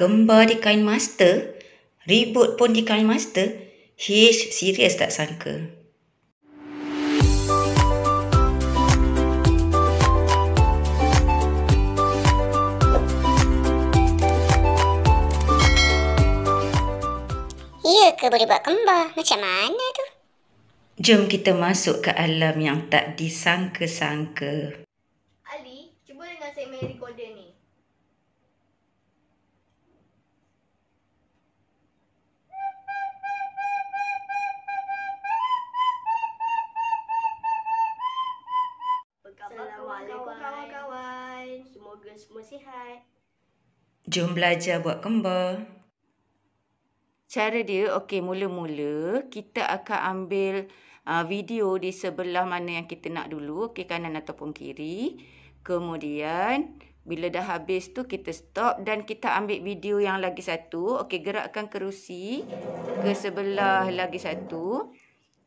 gembar di kain master, ribut pun di kain master, H serius tak sangka. Ya ke boleh buat kembar? Macam mana tu? Jom kita masuk ke alam yang tak disangka-sangka. Ali, cuba dengar segmen recorder sihat. Jom belajar buat kembar. Cara dia, okey, mula-mula kita akan ambil uh, video di sebelah mana yang kita nak dulu, okey, kanan ataupun kiri. Kemudian, bila dah habis tu, kita stop dan kita ambil video yang lagi satu. Okey, gerakkan kerusi ke sebelah lagi satu.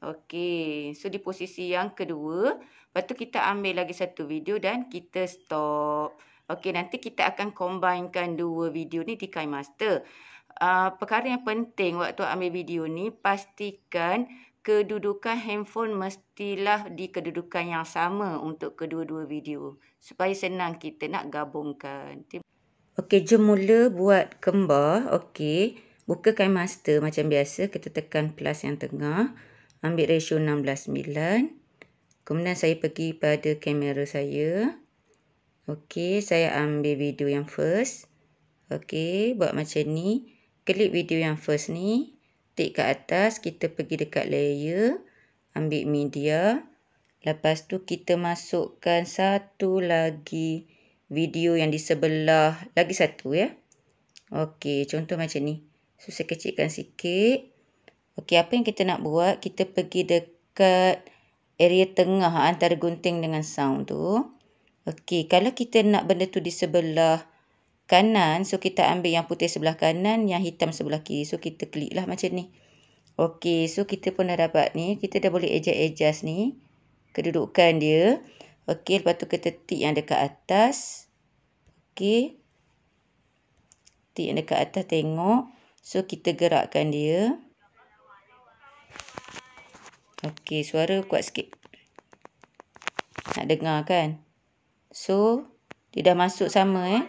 Okey, so di posisi yang kedua. Lepas tu, kita ambil lagi satu video dan kita stop. Okey, nanti kita akan combinekan dua video ni di KaiMaster. Uh, ah, perkara yang penting waktu ambil video ni, pastikan kedudukan handphone mestilah di kedudukan yang sama untuk kedua-dua video. Supaya senang kita nak gabungkan. Okey, jom mula buat kembar. Okey, buka KaiMaster macam biasa. Kita tekan plus yang tengah. Ambil ratio 16.9. Kemudian saya pergi pada kamera saya. Okey, saya ambil video yang first. Okey, buat macam ni. Klik video yang first ni. Tik ke atas, kita pergi dekat layer. Ambil media. Lepas tu kita masukkan satu lagi video yang di sebelah. Lagi satu ya. Okey, contoh macam ni. So, saya kecilkan sikit. Okey, apa yang kita nak buat? Kita pergi dekat area tengah antara gunting dengan sound tu. Okey, kalau kita nak benda tu di sebelah kanan, so kita ambil yang putih sebelah kanan, yang hitam sebelah kiri. So kita kliklah macam ni. Okey, so kita pun dah dapat ni. Kita dah boleh adjust-adjust ni. Kedudukan dia. Okey, lepas tu kita tick yang dekat atas. Okey. Tick yang dekat atas tengok. So kita gerakkan dia. Okey, suara kuat sikit. Nak dengar kan? So, dia dah masuk sama eh.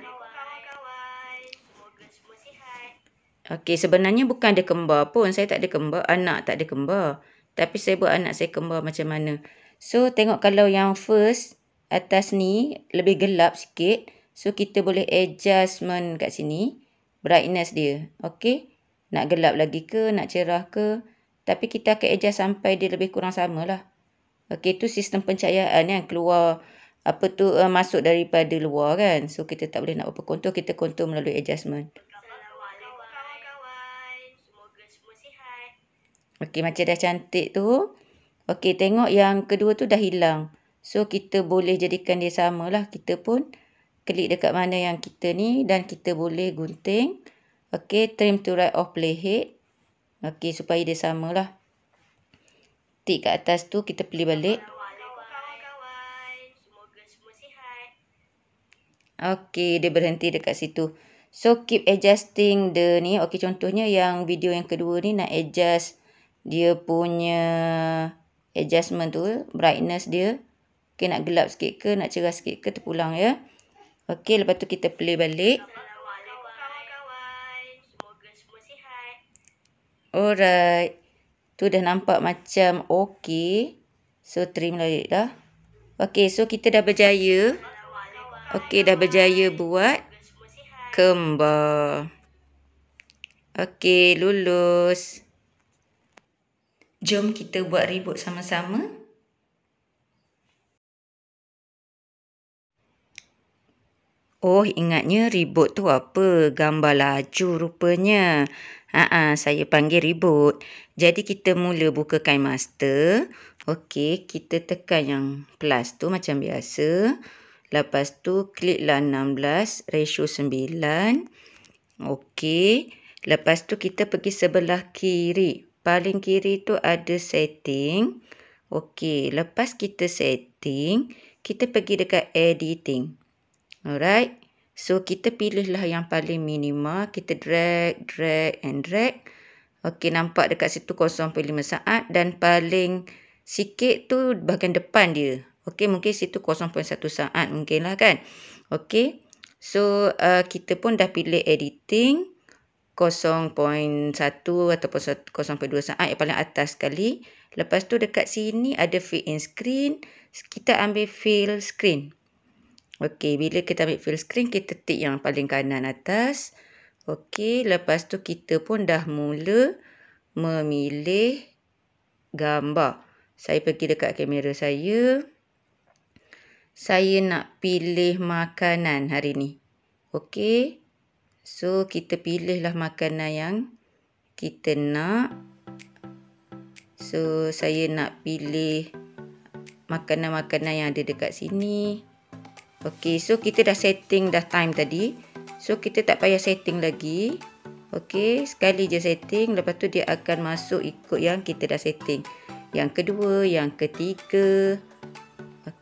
Okey, sebenarnya bukan ada kembar pun. Saya tak ada kembar. Anak tak ada kembar. Tapi saya buat anak saya kembar macam mana. So, tengok kalau yang first atas ni lebih gelap sikit. So, kita boleh adjustment kat sini. Brightness dia. Okey. Nak gelap lagi ke? Nak cerah ke? Tapi kita akan adjust sampai dia lebih kurang samalah. Okey, tu sistem pencahayaan yang keluar apa tu uh, masuk daripada luar kan so kita tak boleh nak apa kontur kita kontur melalui adjustment Okey macam dah cantik tu Okey tengok yang kedua tu dah hilang so kita boleh jadikan dia samalah kita pun klik dekat mana yang kita ni dan kita boleh gunting Okey trim to right off playhead Okey supaya dia samalah tik kat atas tu kita pilih balik Hello. Okay, dia berhenti dekat situ. So, keep adjusting the ni. Okay, contohnya yang video yang kedua ni nak adjust dia punya adjustment tu. Brightness dia. Okay, nak gelap sikit ke, nak cerah sikit ke, terpulang ya. Okay, lepas tu kita play balik. Alright. Tu dah nampak macam okay. So, trim lagi dah. Okay, so kita dah berjaya. Okey, dah berjaya buat kembar. Okey, lulus. Jom kita buat ribut sama-sama. Oh, ingatnya ribut tu apa? Gambar laju rupanya. Haa, saya panggil ribut. Jadi, kita mula buka kain master. Okey, kita tekan yang plus tu macam biasa. Okey. Lepas tu kliklah 16 ratio 9. Okey. Lepas tu kita pergi sebelah kiri. Paling kiri tu ada setting. Okey. Lepas kita setting, kita pergi dekat editing. Alright. So kita pilihlah yang paling minima. Kita drag, drag and drag. Okey nampak dekat situ 0.5 saat dan paling sikit tu bahagian depan dia. Okey, mungkin situ 0.1 saat mungkinlah kan. Okey. So, uh, kita pun dah pilih editing 0.1 ataupun 0.2 saat yang paling atas sekali. Lepas tu dekat sini ada fill in screen. Kita ambil fill screen. Okey, bila kita ambil fill screen, kita tick yang paling kanan atas. Okey, lepas tu kita pun dah mula memilih gambar. Saya pergi dekat kamera saya saya nak pilih makanan hari ni. Okey. So kita pilihlah makanan yang kita nak. So saya nak pilih makanan-makanan yang ada dekat sini. Okey, so kita dah setting dah time tadi. So kita tak payah setting lagi. Okey, sekali je setting lepas tu dia akan masuk ikut yang kita dah setting. Yang kedua, yang ketiga,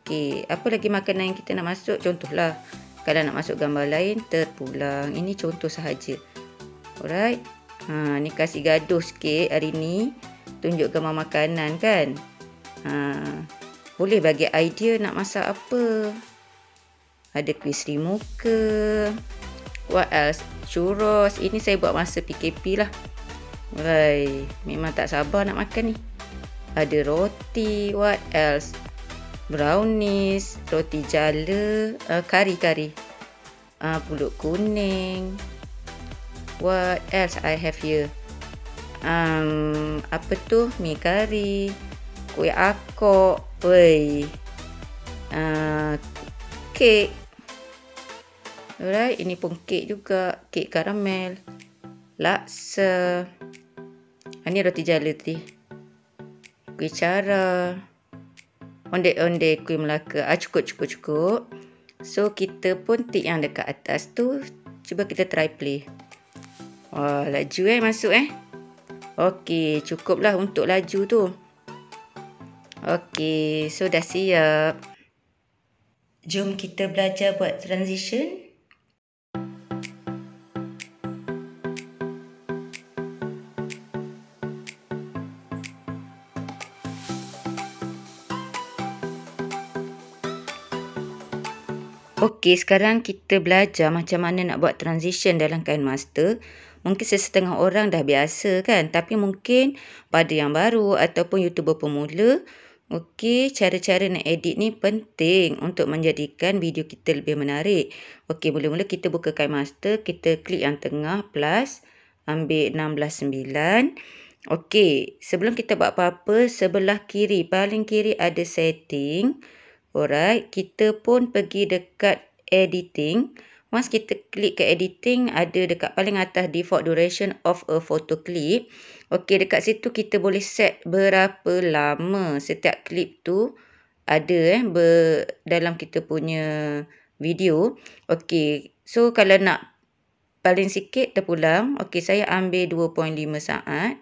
Okey, apa lagi makanan yang kita nak masuk? Contohlah, kalau nak masuk gambar lain, terpulang. Ini contoh sahaja. Alright. Ha, ni kasih gaduh sikit hari ni. Tunjuk gambar makanan kan. Ha, boleh bagi idea nak masak apa. Ada kuih seri muka. What else? Churros. Ini saya buat masa PKP lah. Alright. Memang tak sabar nak makan ni. Ada roti. What else? brownies, roti jala, kari-kari, uh, uh, pulut kuning. What else I have here? Um, apa tu? Mi kari, kuih akok, wey, uh, kek. Alright, ini pun kek juga. Kek karamel, laksa. Ini ah, roti jala tadi. Kuih cara. Kuih cara onde-onde kuih melaka ah, cukup cukup cukup so kita pun tik yang dekat atas tu cuba kita try play wah laju eh masuk eh Okey, cukuplah untuk laju tu. Okey, so dah siap. Jom kita belajar buat transition. Okey, sekarang kita belajar macam mana nak buat transition dalam kain master. Mungkin sesetengah orang dah biasa kan, tapi mungkin pada yang baru ataupun YouTuber pemula, okey, cara-cara nak edit ni penting untuk menjadikan video kita lebih menarik. Okey, mula-mula kita buka kain master, kita klik yang tengah plus, ambil 16.9. Okey, sebelum kita buat apa-apa, sebelah kiri, paling kiri ada setting. Okey. Alright, kita pun pergi dekat editing. Once kita klik ke editing, ada dekat paling atas default duration of a photo clip. Okay, dekat situ kita boleh set berapa lama setiap clip tu ada eh, ber, dalam kita punya video. Okay, so kalau nak paling sikit terpulang. Okay, saya ambil 2.5 saat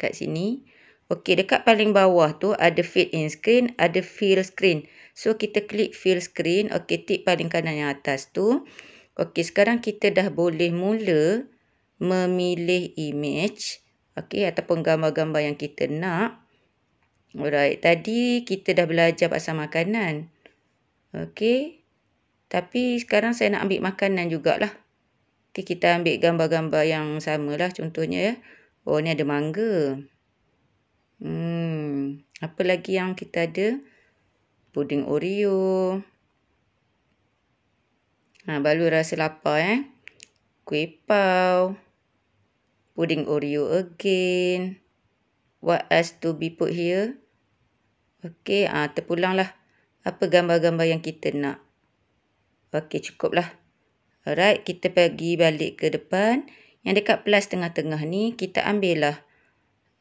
kat sini. Okey, dekat paling bawah tu ada fit in screen, ada fill screen. So, kita klik fill screen. Okey, tip paling kanan yang atas tu. Okey, sekarang kita dah boleh mula memilih image. Okey, ataupun gambar-gambar yang kita nak. Alright, tadi kita dah belajar pasal makanan. Okey, tapi sekarang saya nak ambil makanan jugalah. Okey, kita ambil gambar-gambar yang samalah contohnya ya. Oh, ni ada mangga. Hmm, apa lagi yang kita ada? Puding Oreo. Ha, baru rasa lapar eh. Kuih pau. Puding Oreo again. What else to be put here? Okay, ha, terpulang lah. Apa gambar-gambar yang kita nak? Okay, cukup lah. Alright, kita pergi balik ke depan. Yang dekat plus tengah-tengah ni, kita ambillah. lah.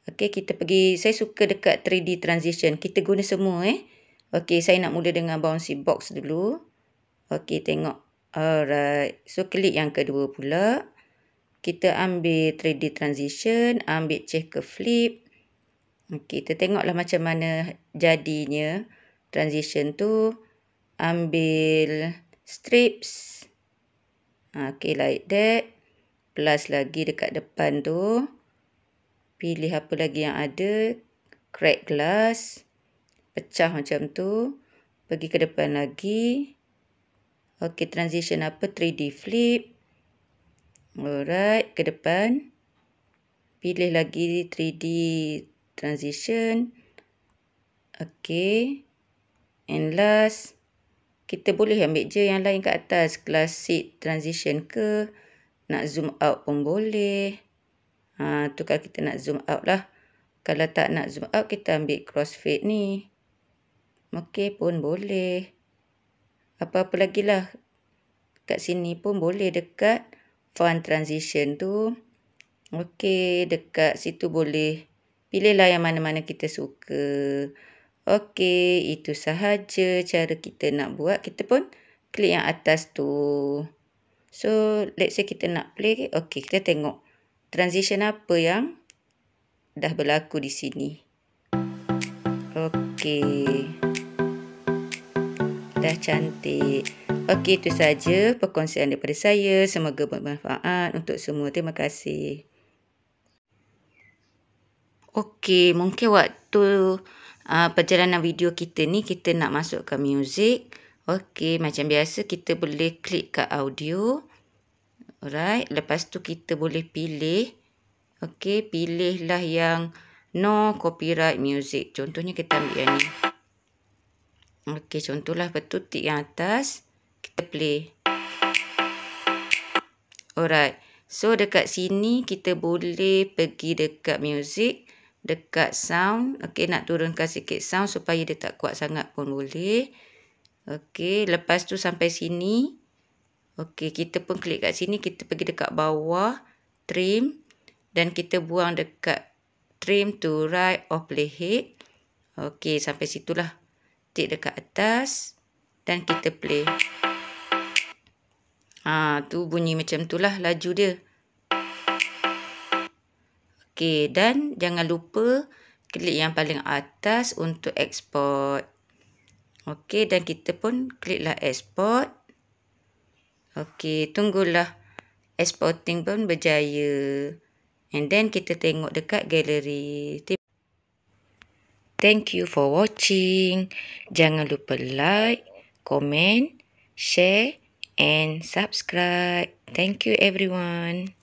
Okey, kita pergi. Saya suka dekat 3D transition. Kita guna semua eh. Okey, saya nak mula dengan bouncy box dulu. Okey, tengok. Alright. So, klik yang kedua pula. Kita ambil 3D transition. Ambil check ke flip. Okey, kita tengoklah macam mana jadinya transition tu. Ambil strips. Okey, like that. Plus lagi dekat depan tu pilih apa lagi yang ada crack glass pecah macam tu pergi ke depan lagi ok transition apa 3D flip alright ke depan pilih lagi 3D transition ok and last kita boleh ambil je yang lain kat atas classic transition ke nak zoom out pun boleh Ha, tu kalau kita nak zoom out lah. Kalau tak nak zoom out, kita ambil crossfade ni. Okey pun boleh. Apa-apa lagi lah. Kat sini pun boleh dekat font transition tu. Okey, dekat situ boleh. Pilihlah yang mana-mana kita suka. Okey, itu sahaja cara kita nak buat. Kita pun klik yang atas tu. So, let's say kita nak play. Okey, kita tengok transition apa yang dah berlaku di sini. Okey. Dah cantik. Okey, itu saja perkongsian daripada saya. Semoga bermanfaat untuk semua. Terima kasih. Okey, mungkin waktu uh, perjalanan video kita ni, kita nak masukkan music. Okey, macam biasa kita boleh klik kat audio. Alright, lepas tu kita boleh pilih. Okay, pilihlah yang no copyright music. Contohnya kita ambil yang ni. Okay, contohlah petutik yang atas. Kita play. Alright, so dekat sini kita boleh pergi dekat music. Dekat sound. Okay, nak turunkan sikit sound supaya dia tak kuat sangat pun boleh. Okay, lepas tu sampai sini. Okay. Okey, kita pun klik kat sini. Kita pergi dekat bawah. Trim. Dan kita buang dekat trim to right of playhead. Okey, sampai situlah. Tick dekat atas. Dan kita play. Ha, tu bunyi macam tu lah laju dia. Okey, dan jangan lupa klik yang paling atas untuk export. Okey, dan kita pun kliklah export. Okey, tunggulah exporting pun berjaya. And then kita tengok dekat galeri. Thank you for watching. Jangan lupa like, comment, share and subscribe. Thank you everyone.